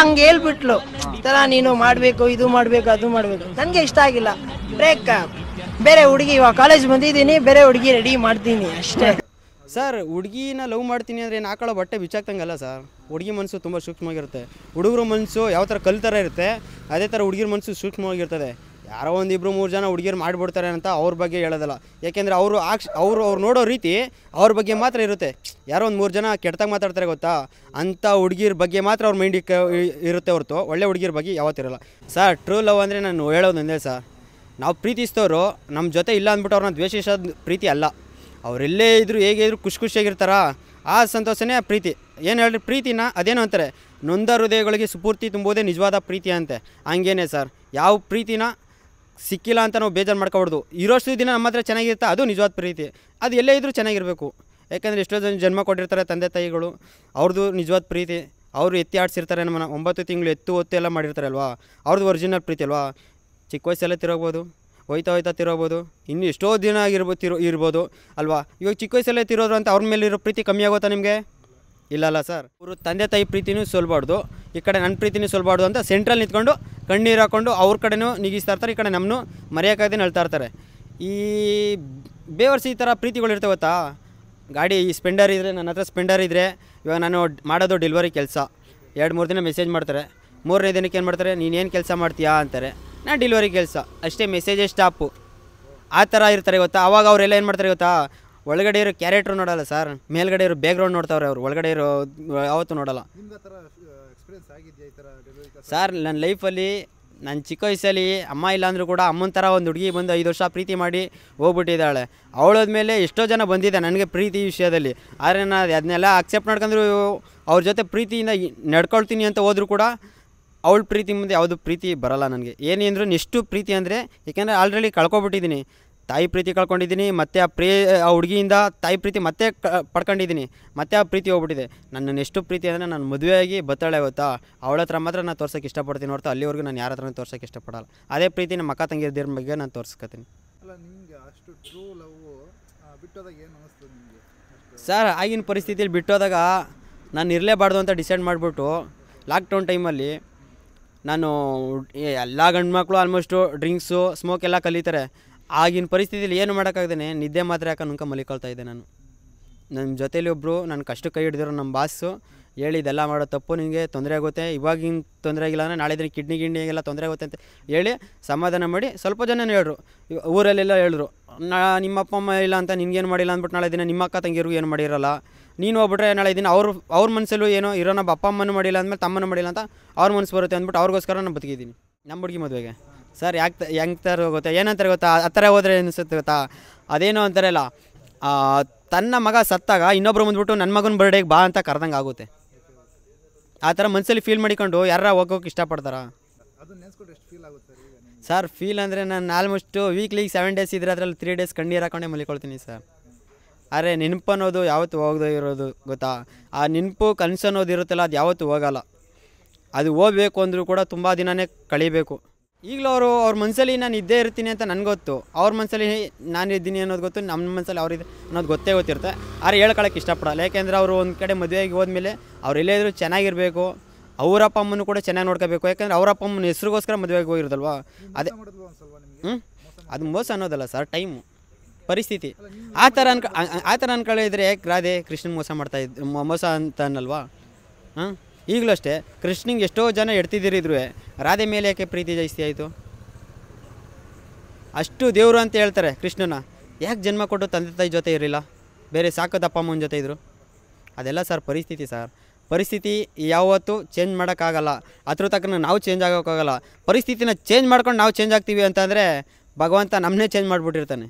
ಹಂಗೆ ಹೇಳ್ಬಿಟ್ಲು ತರ ನೀನು ಮಾಡ್ಬೇಕು ಇದು ಮಾಡ್ಬೇಕು ಅದು ಮಾಡ್ಬೇಕು ನನ್ಗೆ ಇಷ್ಟ ಆಗಿಲ್ಲ ಬ್ರೇಕ್ ಬೇರೆ ಹುಡುಗಿ ಇವಾಗ ಕಾಲೇಜ್ ಬಂದಿದ್ದೀನಿ ಬೇರೆ ಹುಡುಗಿ ರೆಡಿ ಮಾಡ್ತೀನಿ ಅಷ್ಟೇ ಸರ್ ಹುಡುಗಿನ ಲವ್ ಮಾಡ್ತೀನಿ ಅಂದ್ರೆ ಏನು ಹಾಕೊಳ್ಳೋ ಬಟ್ಟೆ ಬಿಚ್ಚಾಕ್ತಂಗಲ್ಲ ಸರ್ ಹುಡುಗಿ ಮನಸ್ಸು ತುಂಬಾ ಸೂಕ್ಷ್ಮವಾಗಿರುತ್ತೆ ಹುಡುಗರ ಮನಸ್ಸು ಯಾವ ಥರ ಕಲ್ ಇರುತ್ತೆ ಅದೇ ಥರ ಹುಡುಗಿರ ಮನಸ್ಸು ಸೂಕ್ಷ್ಮವಾಗಿರ್ತದೆ ಯಾರೋ ಇಬ್ಬರು ಮೂರು ಜನ ಹುಡುಗಿರು ಮಾಡಿಬಿಡ್ತಾರೆ ಅಂತ ಅವ್ರ ಬಗ್ಗೆ ಹೇಳೋದಲ್ಲ ಯಾಕೆಂದರೆ ಅವರು ಆಕ್ಷ ಅವರು ಅವ್ರು ನೋಡೋ ರೀತಿ ಅವ್ರ ಬಗ್ಗೆ ಮಾತ್ರ ಇರುತ್ತೆ ಯಾರೋ ಒಂದು ಮೂರು ಜನ ಕೆಟ್ಟದಾಗ ಮಾತಾಡ್ತಾರೆ ಗೊತ್ತಾ ಅಂಥ ಹುಡುಗಿರ ಬಗ್ಗೆ ಮಾತ್ರ ಅವ್ರ ಮೈಂಡಿಗೆ ಇರುತ್ತೆ ಹೊರತು ಒಳ್ಳೆ ಹುಡುಗಿರ ಬಗ್ಗೆ ಯಾವತ್ತಿರಲ್ಲ ಸರ್ ಟ್ರೂ ಲವ್ ಅಂದರೆ ನಾನು ಹೇಳೋದು ಒಂದೇ ಸರ್ ನಾವು ಪ್ರೀತಿಸ್ತವ್ರು ನಮ್ಮ ಜೊತೆ ಇಲ್ಲ ಅಂದ್ಬಿಟ್ಟು ಅವ್ರನ್ನ ದ್ವೇಷಿಸೋದು ಪ್ರೀತಿ ಅಲ್ಲ ಅವರೆಲ್ಲೇ ಇದ್ದರೂ ಹೇಗೆ ಇದ್ರು ಖುಷಿ ಖುಷಿಯಾಗಿರ್ತಾರ ಆ ಸಂತೋಷನೇ ಪ್ರೀತಿ ಏನು ಹೇಳ್ರಿ ಪ್ರೀತಿನ ಅದೇನು ಅಂತಾರೆ ನೊಂದ ಹೃದಯಗಳಿಗೆ ಸ್ಫೂರ್ತಿ ತುಂಬೋದೇ ನಿಜವಾದ ಪ್ರೀತಿ ಅಂತೆ ಹಂಗೇನೆ ಸರ್ ಯಾವ ಪ್ರೀತಿನ ಸಿಕ್ಕಿಲ್ಲ ಅಂತ ನಾವು ಬೇಜಾರು ಮಾಡ್ಕೋಬಾರ್ದು ಇರೋಷ್ಟು ದಿನ ನಮ್ಮ ಹತ್ರ ಚೆನ್ನಾಗಿರುತ್ತೆ ಅದು ನಿಜವಾದ ಪ್ರೀತಿ ಅದು ಎಲ್ಲೇ ಇದ್ದರೂ ಚೆನ್ನಾಗಿರಬೇಕು ಯಾಕಂದರೆ ಎಷ್ಟೋ ಜನ ಜನ್ಮ ಕೊಟ್ಟಿರ್ತಾರೆ ತಂದೆ ತಾಯಿಗಳು ಅವ್ರದ್ದು ನಿಜವಾದ ಪ್ರೀತಿ ಅವರು ಎತ್ತಿ ಆಡಿಸಿರ್ತಾರೆ ನಮ್ಮನ್ನು ಒಂಬತ್ತು ತಿಂಗಳು ಎತ್ತು ಒತ್ತು ಎಲ್ಲ ಮಾಡಿರ್ತಾರೆ ಅಲ್ವಾ ಅವ್ರದ್ದು ಒರಿಜಿನಲ್ ಪ್ರೀತಿ ಅಲ್ವಾ ಚಿಕ್ಕ ವಯಸ್ಸೆಲ್ಲ ತಿರೋಗ್ಬೋದು ಹೋಯ್ತಾ ಹೋಯ್ತಾ ತಿರೋಗ್ಬೋದು ಇನ್ನು ಎಷ್ಟೋ ದಿನ ಆಗಿರ್ಬೋದು ತಿರು ಇರ್ಬೋದು ಅಲ್ವಾ ಇವಾಗ ಚಿಕ್ಕ ವಯಸ್ಸಲ್ಲೇ ತಿರೋದ್ರು ಅಂತ ಅವ್ರ ಮೇಲಿರೋ ಪ್ರೀತಿ ಕಮ್ಮಿ ಆಗುತ್ತಾ ನಿಮಗೆ ಇಲ್ಲ ಅಲ್ಲ ಸರ್ ಅವರು ತಂದೆ ತಾಯಿ ಪ್ರೀತಿನೂ ಸೋಲ್ಬಾರ್ದು ಈ ಕಡೆ ನನ್ನ ಪ್ರೀತಿನೂ ಸೋಲ್ಬಾರ್ದು ಅಂತ ಸೆಂಟ್ರಲ್ಲಿ ನಿಂತ್ಕೊಂಡು ಕಣ್ಣೀರು ಹಾಕ್ಕೊಂಡು ಅವ್ರ ಕಡೆನೂ ನಿಗಿಸ್ತಾ ಇರ್ತಾರೆ ಈ ಕಡೆ ನಮ್ಮನ್ನು ಮರೆಯೋಕ್ಕಾಗ್ದೇ ಹೇಳ್ತಾ ಇರ್ತಾರೆ ಈ ಬೇವರ್ಸ್ ಈ ಥರ ಪ್ರೀತಿಗಳಿರ್ತವೆ ಗೊತ್ತಾ ಗಾಡಿ ಈ ಸ್ಪೆಂಡರ್ ಇದ್ದರೆ ನನ್ನ ಹತ್ರ ಸ್ಪೆಂಡರ್ ಇದ್ದರೆ ಇವಾಗ ನಾನು ಮಾಡೋದು ಡೆಲಿವರಿ ಕೆಲಸ ಎರಡು ಮೂರು ದಿನ ಮೆಸೇಜ್ ಮಾಡ್ತಾರೆ ಮೂರನೇ ದಿನಕ್ಕೆ ಏನು ಮಾಡ್ತಾರೆ ಏನು ಕೆಲಸ ಮಾಡ್ತೀಯಾ ಅಂತಾರೆ ನಾನು ಡೆಲಿವರಿ ಕೆಲಸ ಅಷ್ಟೇ ಮೆಸೇಜೇ ಸ್ಟಾಪು ಆ ಥರ ಇರ್ತಾರೆ ಗೊತ್ತಾ ಅವಾಗ ಅವರೆಲ್ಲ ಏನು ಮಾಡ್ತಾರೆ ಗೊತ್ತಾ ಒಳಗಡೆ ಇರೋ ಕ್ಯಾರೆಕ್ಟ್ರು ನೋಡೋಲ್ಲ ಸರ್ ಮೇಲ್ಗಡೆ ಇರೋ ಬ್ಯಾಕ್ಗ್ರೌಂಡ್ ನೋಡ್ತಾವ್ರೆ ಅವ್ರು ಒಳಗಡೆ ಇರೋ ಅವತ್ತು ನೋಡೋಲ್ಲ ಸರ್ ನನ್ನ ಲೈಫಲ್ಲಿ ನನ್ನ ಚಿಕ್ಕ ವಯಸ್ಸಲ್ಲಿ ಅಮ್ಮ ಇಲ್ಲಾಂದ್ರೂ ಕೂಡ ಅಮ್ಮನ ಥರ ಒಂದು ಹುಡುಗಿ ಬಂದು ಐದು ವರ್ಷ ಪ್ರೀತಿ ಮಾಡಿ ಹೋಗ್ಬಿಟ್ಟಿದ್ದಾಳೆ ಅವಳದ್ಮೇಲೆ ಎಷ್ಟೋ ಜನ ಬಂದಿದೆ ನನಗೆ ಪ್ರೀತಿ ವಿಷಯದಲ್ಲಿ ಆದರೆ ನಾನು ಅದನ್ನೆಲ್ಲ ಅಕ್ಸೆಪ್ಟ್ ಮಾಡ್ಕೊಂಡ್ರು ಅವ್ರ ಜೊತೆ ಪ್ರೀತಿಯಿಂದ ನಡ್ಕೊಳ್ತೀನಿ ಅಂತ ಹೋದರೂ ಕೂಡ ಅವಳ ಪ್ರೀತಿ ಮುಂದೆ ಯಾವುದು ಪ್ರೀತಿ ಬರಲ್ಲ ನನಗೆ ಏನೇ ಅಂದರೂ ಎಷ್ಟು ಪ್ರೀತಿ ಅಂದರೆ ಏಕೆಂದರೆ ಆಲ್ರೆಡಿ ಕಳ್ಕೊಬಿಟ್ಟಿದ್ದೀನಿ ತಾಯಿ ಪ್ರೀತಿ ಕಳ್ಕೊಂಡಿದ್ದೀನಿ ಮತ್ತು ಆ ಪ್ರೀ ಆ ಹುಡುಗಿಯಿಂದ ತಾಯಿ ಪ್ರೀತಿ ಮತ್ತೆ ಕ ಪಡ್ಕೊಂಡಿದ್ದೀನಿ ಮತ್ತೆ ಆ ಪ್ರೀತಿ ಹೋಗ್ಬಿಟ್ಟಿದೆ ನನ್ನ ಎಷ್ಟು ಪ್ರೀತಿ ಅಂದರೆ ನಾನು ಮದುವೆಯಾಗಿ ಬತ್ತಾಳೆ ಗೊತ್ತಾ ಅವಳ ಹತ್ರ ಮಾತ್ರ ನಾನು ತೋರ್ಸೋಕ್ಕೆ ಇಷ್ಟಪಡ್ತೀನಿ ಹೊರತು ಅಲ್ಲಿವರೆಗೂ ನಾನು ಯಾರ ಹತ್ರ ತೋರ್ಸೋಕ್ಕೆ ಇಷ್ಟಪಡಲ್ಲ ಅದೇ ಪ್ರೀತಿ ನಮ್ಮ ಅಕ್ಕ ತಂಗಿರ್ದಿರ ಬಗ್ಗೆ ನಾನು ತೋರಿಸ್ಕೋತೀನಿ ಅಲ್ಲ ನಿಮಗೆ ಅಷ್ಟು ಸರ್ ಆಗಿನ ಪರಿಸ್ಥಿತಿಯಲ್ಲಿ ಬಿಟ್ಟೋದಾಗ ನಾನು ಇರಲೇಬಾರ್ದು ಅಂತ ಡಿಸೈಡ್ ಮಾಡಿಬಿಟ್ಟು ಲಾಕ್ಡೌನ್ ಟೈಮಲ್ಲಿ ನಾನು ಎಲ್ಲ ಗಂಡು ಮಕ್ಕಳು ಆಲ್ಮೋಸ್ಟು ಡ್ರಿಂಕ್ಸು ಸ್ಮೋಕ್ ಎಲ್ಲ ಕಲಿತಾರೆ ಆಗಿನ ಪರಿಸ್ಥಿತಿಯಲ್ಲಿ ಏನು ಮಾಡೋಕ್ಕಾಗ್ದೇ ನಿದ್ದೆ ಮಾತ್ರ ಯಾಕೆ ನುಂಕ ಮಲಿಕೊಳ್ತಾ ಇದ್ದೆ ನಾನು ನನ್ನ ಜೊತೇಲಿ ಒಬ್ಬರು ನನ್ನ ಕಷ್ಟ ಕೈ ಹಿಡಿದಿರೋ ನಮ್ಮ ಬಾಸು ಹೇಳಿ ಇದೆಲ್ಲ ಮಾಡೋ ತಪ್ಪು ನಿಮಗೆ ತೊಂದರೆ ಆಗುತ್ತೆ ಇವಾಗಿನ ತೊಂದರೆ ಆಗಿಲ್ಲ ಅಂದರೆ ನಾಳೆ ದಿನ ಕಿಡ್ನಿ ಎಲ್ಲ ತೊಂದರೆ ಆಗುತ್ತೆ ಅಂತ ಹೇಳಿ ಸಮಾಧಾನ ಮಾಡಿ ಸ್ವಲ್ಪ ಜನ ಹೇಳಿದ್ರು ಊರಲ್ಲೆಲ್ಲ ಹೇಳಿದ್ರು ನಾ ನಿಮ್ಮ ಅಪ್ಪ ಅಮ್ಮ ಇಲ್ಲ ಅಂತ ನಿನ್ಗೇನು ಮಾಡಿಲ್ಲ ಅಂದ್ಬಿಟ್ಟು ನಾಳೆ ದಿನ ನಿಮ್ಮ ಅಕ್ಕ ತಂಗಿರು ಏನು ಮಾಡಿರೋಲ್ಲ ನೀನು ಹೋಗ್ಬಿಟ್ರೆ ನಾಳೆ ದಿನ ಅವ್ರ ಅವ್ರ ಮನಸ್ಸಲ್ಲೂ ಏನೋ ಇರೋ ನಮ್ಮ ಅಪ್ಪ ಅಮ್ಮನೂ ಮಾಡಿಲ್ಲ ಅಂದಮೇಲೆ ತಮ್ಮನೂ ಮಾಡಿಲ್ಲ ಅಂತ ಅವ್ರ ಮನಸ್ಸು ಬರುತ್ತೆ ಅಂದ್ಬಿಟ್ಟು ಅವ್ರಿಗೋಸ್ಕರ ನಾನು ಬದುಕಿದ್ದೀನಿ ನಮ್ಮ ಹುಡುಗಿ ಮದುವೆಗೆ ಸರ್ ಯಾಕೆ ಹೆಂಗೆ ಥರ ಗೊತ್ತಾ ಏನಂತಾರೆ ಗೊತ್ತಾ ಆ ಥರ ಹೋದರೆ ಅನಿಸುತ್ತೆ ಗೊತ್ತಾ ಅದೇನೋ ಅಂತಾರಲ್ಲ ತನ್ನ ಮಗ ಸತ್ತಾಗ ಇನ್ನೊಬ್ರು ಬಂದ್ಬಿಟ್ಟು ನನ್ನ ಮಗನ ಬರ್ಡೇಗೆ ಬಾ ಅಂತ ಕರೆದಂಗೆ ಆಗುತ್ತೆ ಆ ಥರ ಮನಸ್ಸಲ್ಲಿ ಫೀಲ್ ಮಾಡಿಕೊಂಡು ಯಾರ ಹೋಗೋಕೆ ಇಷ್ಟಪಡ್ತಾರ ಸರ್ ಫೀಲ್ ಅಂದರೆ ನಾನು ಆಲ್ಮೋಸ್ಟು ವೀಕ್ಲಿ ಸೆವೆನ್ ಡೇಸ್ ಇದ್ರೆ ಅದರಲ್ಲಿ ತ್ರೀ ಡೇಸ್ ಕಣ್ಣೀರು ಹಾಕೊಂಡೆ ಮಲಿಕೊಳ್ತೀನಿ ಸರ್ ಅರೆ ನೆನಪು ಅನ್ನೋದು ಯಾವತ್ತು ಹೋಗದೇ ಇರೋದು ಗೊತ್ತಾ ಆ ನೆನಪು ಕನಸು ಅನ್ನೋದು ಇರುತ್ತಲ್ಲ ಅದು ಯಾವತ್ತೂ ಹೋಗಲ್ಲ ಅದು ಹೋಗ್ಬೇಕು ಅಂದರೂ ಕೂಡ ತುಂಬ ದಿನವೇ ಕಳಿಬೇಕು ಈಗಲೂ ಅವರು ಅವ್ರ ಮನಸ್ಸಲ್ಲಿ ನಾನು ಇದ್ದೇ ಇರ್ತೀನಿ ಅಂತ ನನಗೆ ಗೊತ್ತು ಅವ್ರ ಮನಸ್ಸಲ್ಲಿ ನಾನು ಇದ್ದೀನಿ ಅನ್ನೋದು ಗೊತ್ತು ನಮ್ಮ ಮನಸ್ಸಲ್ಲಿ ಅವ್ರಿದೆ ಅನ್ನೋದು ಗೊತ್ತೇ ಗೊತ್ತಿರುತ್ತೆ ಆದರೆ ಹೇಳ್ಕೊಳಕ್ಕೆ ಇಷ್ಟಪಡಲ್ಲ ಯಾಕೆಂದರೆ ಅವರು ಒಂದು ಕಡೆ ಮದುವೆಗೆ ಹೋದ್ಮೇಲೆ ಅವ್ರು ಎಲ್ಲೇ ಚೆನ್ನಾಗಿರಬೇಕು ಅವರ ಅಪ್ಪ ಅಮ್ಮನೂ ಕೂಡ ಚೆನ್ನಾಗಿ ನೋಡ್ಕೋಬೇಕು ಯಾಕಂದರೆ ಅವರ ಅಪ್ಪ ಅಮ್ಮನ ಹೆಸರುಗೋಸ್ಕರ ಮದುವೆಗೆ ಹೋಗಿರೋದಲ್ವ ಅದೇ ಹ್ಞೂ ಅದು ಮೋಸ ಅನ್ನೋದಲ್ಲ ಸರ್ ಟೈಮು ಪರಿಸ್ಥಿತಿ ಆ ಥರ ಅನ್ಕ ಆ ಥರ ಅನ್ಕೊಳ್ಳಿದ್ರೆ ಯಾಕೆ ರಾಧೆ ಕೃಷ್ಣನ್ ಮೋಸ ಮಾಡ್ತಾ ಇದ್ ಮೋಸ ಅಂತ ಅನ್ನಲ್ವಾ ಹಾಂ ಈಗಲೂ ಅಷ್ಟೇ ಕೃಷ್ಣಿಗೆ ಎಷ್ಟೋ ಜನ ಎಡ್ತಿದ್ದೀರಿದ್ರು ರಾಧೆ ಮೇಲೆ ಯಾಕೆ ಪ್ರೀತಿ ಜಾಸ್ತಿ ಆಯಿತು ಅಷ್ಟು ದೇವರು ಅಂತ ಹೇಳ್ತಾರೆ ಕೃಷ್ಣನ ಯಾಕೆ ಜನ್ಮ ಕೊಟ್ಟು ತಂದೆ ತಾಯಿ ಜೊತೆ ಇರಲಿಲ್ಲ ಬೇರೆ ಅಪ್ಪ ಅಮ್ಮನ ಜೊತೆ ಇದ್ದರು ಅದೆಲ್ಲ ಸರ್ ಪರಿಸ್ಥಿತಿ ಸರ್ ಪರಿಸ್ಥಿತಿ ಯಾವತ್ತೂ ಚೇಂಜ್ ಮಾಡೋಕ್ಕಾಗಲ್ಲ ಅದ್ರ ತಕ್ಕನ ನಾವು ಚೇಂಜ್ ಆಗೋಕ್ಕಾಗಲ್ಲ ಪರಿಸ್ಥಿತಿನ ಚೇಂಜ್ ಮಾಡ್ಕೊಂಡು ನಾವು ಚೇಂಜ್ ಆಗ್ತೀವಿ ಅಂತಂದರೆ ಭಗವಂತ ನಮ್ಮನ್ನೇ ಚೇಂಜ್ ಮಾಡಿಬಿಟ್ಟಿರ್ತಾನೆ